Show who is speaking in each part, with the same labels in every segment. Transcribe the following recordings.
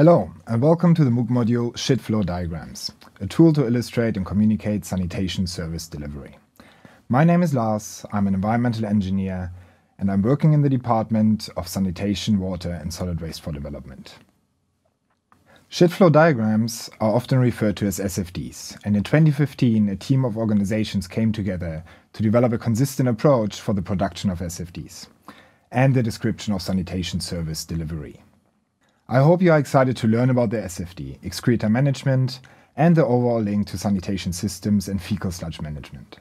Speaker 1: Hello, and welcome to the MOOC module Shit Flow Diagrams, a tool to illustrate and communicate sanitation service delivery. My name is Lars, I'm an environmental engineer, and I'm working in the Department of Sanitation, Water and Solid Waste for Development. Shit flow diagrams are often referred to as SFDs, and in 2015 a team of organizations came together to develop a consistent approach for the production of SFDs and the description of sanitation service delivery. I hope you are excited to learn about the SFD, excreta management, and the overall link to sanitation systems and fecal sludge management.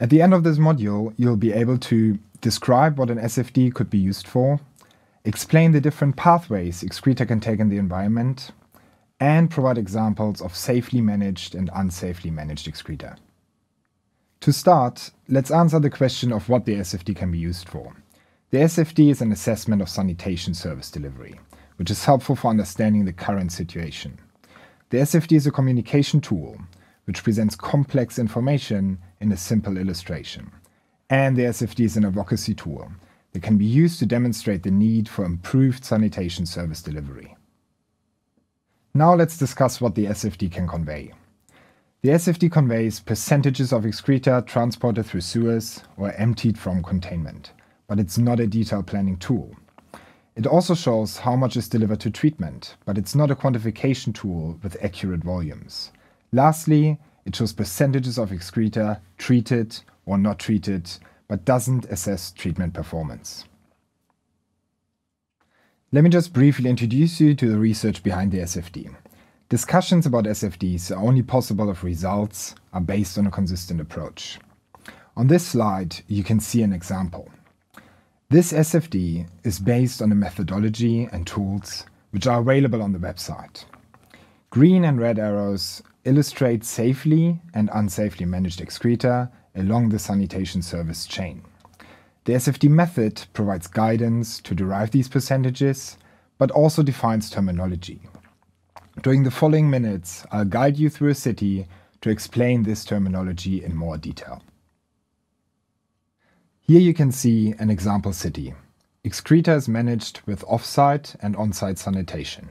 Speaker 1: At the end of this module, you'll be able to describe what an SFD could be used for, explain the different pathways excreta can take in the environment, and provide examples of safely managed and unsafely managed excreta. To start, let's answer the question of what the SFD can be used for. The SFD is an assessment of sanitation service delivery, which is helpful for understanding the current situation. The SFD is a communication tool which presents complex information in a simple illustration. And the SFD is an advocacy tool that can be used to demonstrate the need for improved sanitation service delivery. Now let's discuss what the SFD can convey. The SFD conveys percentages of excreta transported through sewers or emptied from containment but it's not a detailed planning tool. It also shows how much is delivered to treatment, but it's not a quantification tool with accurate volumes. Lastly, it shows percentages of excreta treated or not treated, but doesn't assess treatment performance. Let me just briefly introduce you to the research behind the SFD. Discussions about SFDs are only possible if results are based on a consistent approach. On this slide, you can see an example. This SFD is based on a methodology and tools which are available on the website. Green and red arrows illustrate safely and unsafely managed excreta along the sanitation service chain. The SFD method provides guidance to derive these percentages, but also defines terminology. During the following minutes, I'll guide you through a city to explain this terminology in more detail. Here you can see an example city. Excreta is managed with off-site and on-site sanitation.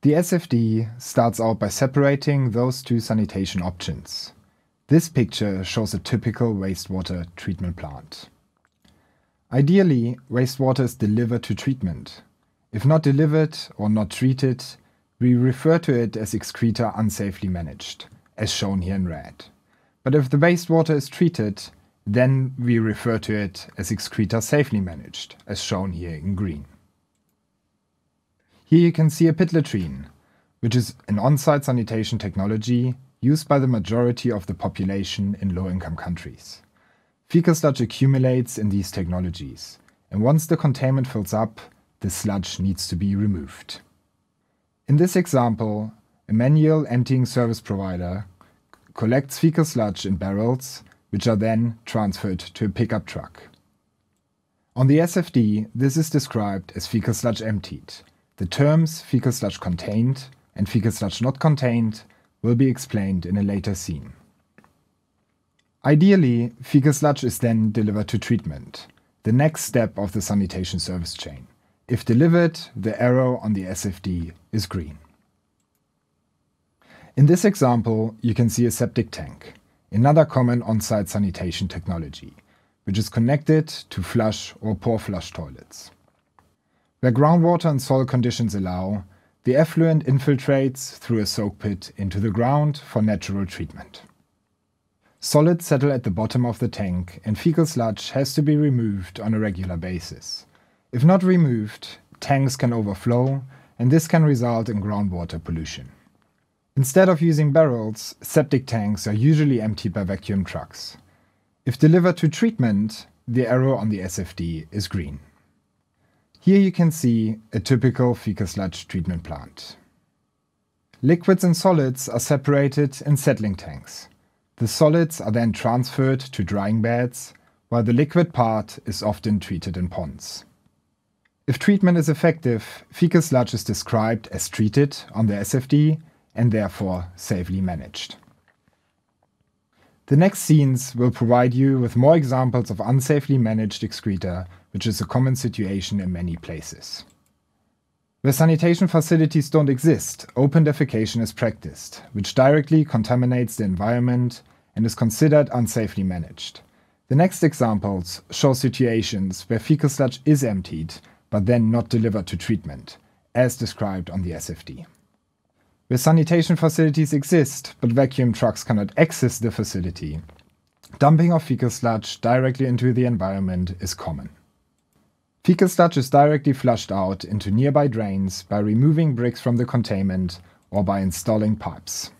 Speaker 1: The SFD starts out by separating those two sanitation options. This picture shows a typical wastewater treatment plant. Ideally, wastewater is delivered to treatment. If not delivered or not treated, we refer to it as excreta unsafely managed, as shown here in red. But if the wastewater is treated, then we refer to it as excreta safely managed, as shown here in green. Here you can see a pit latrine, which is an on-site sanitation technology used by the majority of the population in low-income countries. Fecal sludge accumulates in these technologies, and once the containment fills up, the sludge needs to be removed. In this example, a manual emptying service provider collects fecal sludge in barrels which are then transferred to a pickup truck. On the SFD, this is described as fecal sludge emptied. The terms fecal sludge contained and fecal sludge not contained will be explained in a later scene. Ideally, fecal sludge is then delivered to treatment, the next step of the sanitation service chain. If delivered, the arrow on the SFD is green. In this example, you can see a septic tank another common on-site sanitation technology, which is connected to flush or pour flush toilets. Where groundwater and soil conditions allow, the effluent infiltrates through a soak pit into the ground for natural treatment. Solids settle at the bottom of the tank and fecal sludge has to be removed on a regular basis. If not removed, tanks can overflow and this can result in groundwater pollution. Instead of using barrels, septic tanks are usually emptied by vacuum trucks. If delivered to treatment, the arrow on the SFD is green. Here you can see a typical fecal sludge treatment plant. Liquids and solids are separated in settling tanks. The solids are then transferred to drying beds, while the liquid part is often treated in ponds. If treatment is effective, fecal sludge is described as treated on the SFD and therefore safely managed. The next scenes will provide you with more examples of unsafely managed excreta, which is a common situation in many places. Where sanitation facilities don't exist, open defecation is practiced, which directly contaminates the environment and is considered unsafely managed. The next examples show situations where fecal sludge is emptied, but then not delivered to treatment, as described on the SFD. The sanitation facilities exist, but vacuum trucks cannot access the facility. Dumping of fecal sludge directly into the environment is common. Fecal sludge is directly flushed out into nearby drains by removing bricks from the containment or by installing pipes.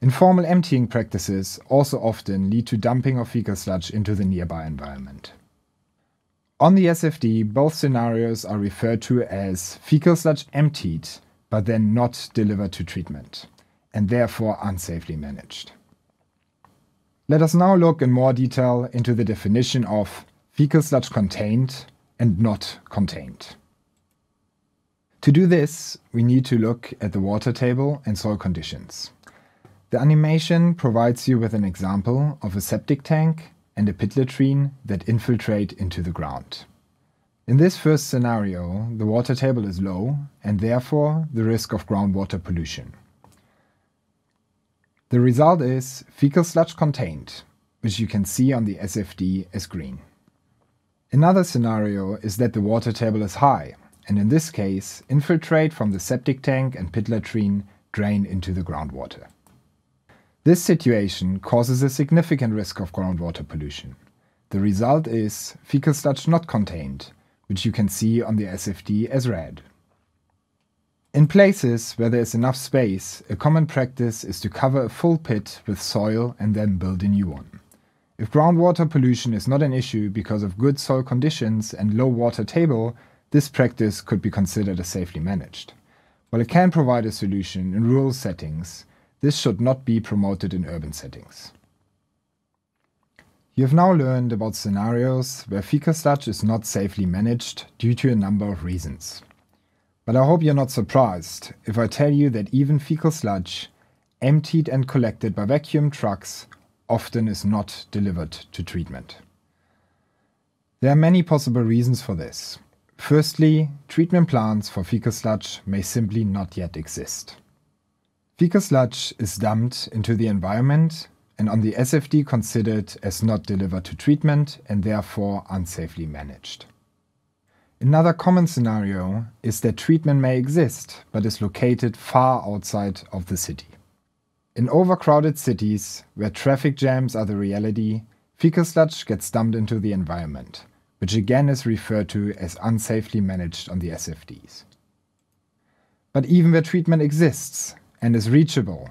Speaker 1: Informal emptying practices also often lead to dumping of fecal sludge into the nearby environment. On the SFD, both scenarios are referred to as fecal sludge emptied but then not delivered to treatment, and therefore unsafely managed. Let us now look in more detail into the definition of fecal sludge contained and not contained. To do this, we need to look at the water table and soil conditions. The animation provides you with an example of a septic tank and a pit latrine that infiltrate into the ground. In this first scenario, the water table is low and therefore the risk of groundwater pollution. The result is fecal sludge contained, which you can see on the SFD as green. Another scenario is that the water table is high, and in this case, infiltrate from the septic tank and pit latrine drain into the groundwater. This situation causes a significant risk of groundwater pollution. The result is fecal sludge not contained, which you can see on the SFD as red. In places where there is enough space, a common practice is to cover a full pit with soil and then build a new one. If groundwater pollution is not an issue because of good soil conditions and low water table, this practice could be considered as safely managed. While it can provide a solution in rural settings, this should not be promoted in urban settings. You have now learned about scenarios where fecal sludge is not safely managed due to a number of reasons. But I hope you're not surprised if I tell you that even fecal sludge, emptied and collected by vacuum trucks, often is not delivered to treatment. There are many possible reasons for this. Firstly, treatment plants for fecal sludge may simply not yet exist. Fecal sludge is dumped into the environment and on the SFD considered as not delivered to treatment and therefore unsafely managed. Another common scenario is that treatment may exist but is located far outside of the city. In overcrowded cities, where traffic jams are the reality, fecal sludge gets dumped into the environment, which again is referred to as unsafely managed on the SFDs. But even where treatment exists and is reachable,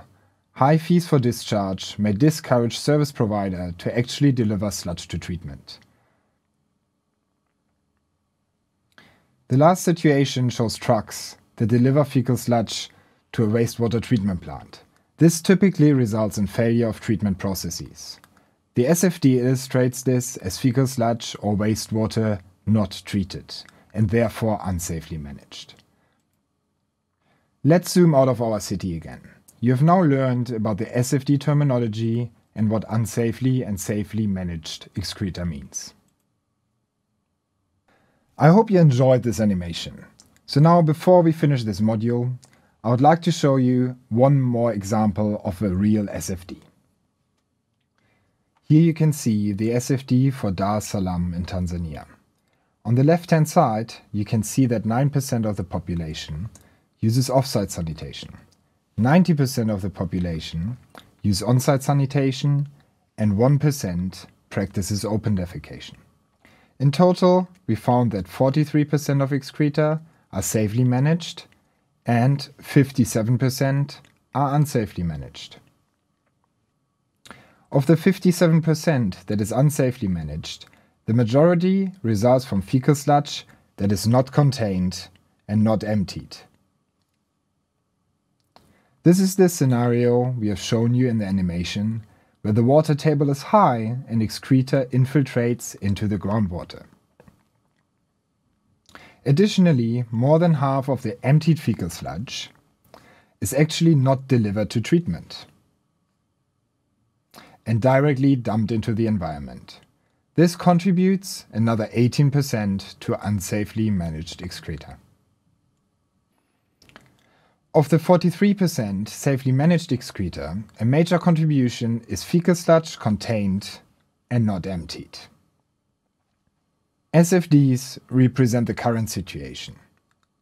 Speaker 1: High fees for discharge may discourage service provider to actually deliver sludge to treatment. The last situation shows trucks that deliver fecal sludge to a wastewater treatment plant. This typically results in failure of treatment processes. The SFD illustrates this as fecal sludge or wastewater not treated and therefore unsafely managed. Let's zoom out of our city again. You have now learned about the SFD terminology and what unsafely and safely managed excreta means. I hope you enjoyed this animation. So now before we finish this module, I would like to show you one more example of a real SFD. Here you can see the SFD for Dar es Salaam in Tanzania. On the left hand side, you can see that 9% of the population uses off-site sanitation. 90% of the population use on site sanitation, and 1% practices open defecation. In total, we found that 43% of excreta are safely managed and 57% are unsafely managed. Of the 57% that is unsafely managed, the majority results from fecal sludge that is not contained and not emptied. This is the scenario we have shown you in the animation, where the water table is high and excreta infiltrates into the groundwater. Additionally, more than half of the emptied fecal sludge is actually not delivered to treatment and directly dumped into the environment. This contributes another 18% to unsafely managed excreta. Of the 43% safely managed excreta, a major contribution is fecal sludge contained and not emptied. SFDs represent the current situation.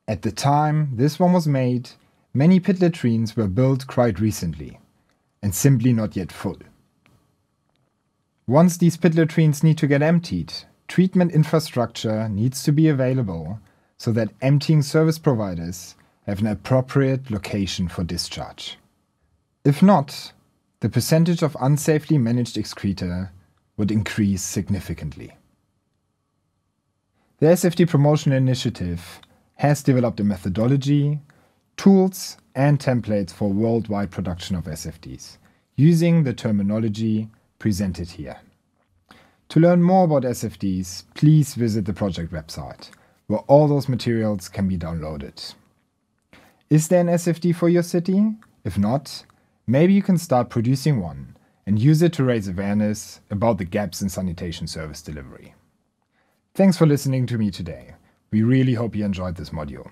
Speaker 1: At the time this one was made, many pit latrines were built quite recently and simply not yet full. Once these pit latrines need to get emptied, treatment infrastructure needs to be available so that emptying service providers have an appropriate location for discharge. If not, the percentage of unsafely managed excreta would increase significantly. The SFD Promotion Initiative has developed a methodology, tools, and templates for worldwide production of SFDs, using the terminology presented here. To learn more about SFDs, please visit the project website, where all those materials can be downloaded. Is there an SFD for your city? If not, maybe you can start producing one and use it to raise awareness about the gaps in sanitation service delivery. Thanks for listening to me today. We really hope you enjoyed this module.